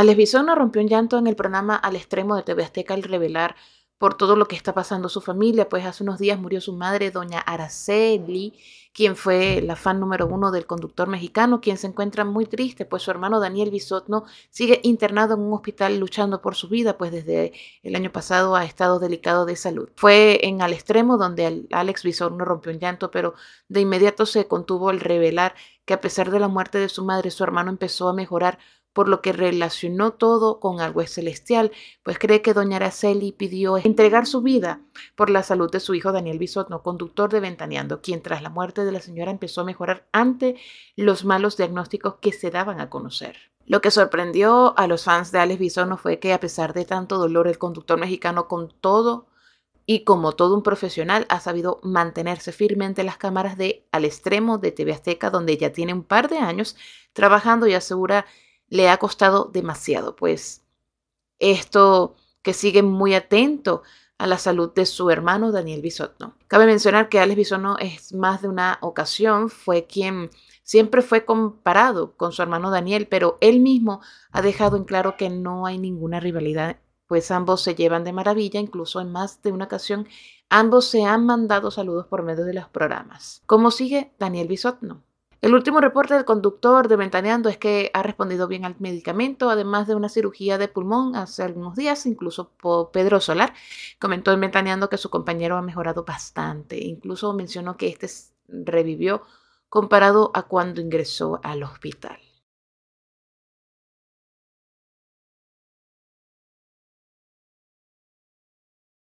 Alex Bisono rompió un llanto en el programa Al Extremo de TV Azteca al revelar por todo lo que está pasando su familia, pues hace unos días murió su madre, doña Araceli, quien fue la fan número uno del conductor mexicano, quien se encuentra muy triste, pues su hermano Daniel Bisotno sigue internado en un hospital luchando por su vida, pues desde el año pasado ha estado delicado de salud. Fue en Al Extremo donde Alex Bisotno rompió un llanto, pero de inmediato se contuvo al revelar que a pesar de la muerte de su madre, su hermano empezó a mejorar por lo que relacionó todo con algo celestial, pues cree que doña Araceli pidió entregar su vida por la salud de su hijo Daniel Bisotno, conductor de Ventaneando, quien tras la muerte de la señora empezó a mejorar ante los malos diagnósticos que se daban a conocer. Lo que sorprendió a los fans de Alex Bisotno fue que a pesar de tanto dolor, el conductor mexicano con todo y como todo un profesional ha sabido mantenerse firme ante las cámaras de Al Extremo de TV Azteca, donde ya tiene un par de años trabajando y asegura le ha costado demasiado, pues esto que sigue muy atento a la salud de su hermano Daniel Bisotno. Cabe mencionar que Alex Bisotno es más de una ocasión, fue quien siempre fue comparado con su hermano Daniel, pero él mismo ha dejado en claro que no hay ninguna rivalidad, pues ambos se llevan de maravilla, incluso en más de una ocasión ambos se han mandado saludos por medio de los programas. ¿Cómo sigue Daniel Bisotno? El último reporte del conductor de Ventaneando es que ha respondido bien al medicamento, además de una cirugía de pulmón hace algunos días, incluso Pedro Solar comentó en Ventaneando que su compañero ha mejorado bastante, incluso mencionó que este revivió comparado a cuando ingresó al hospital.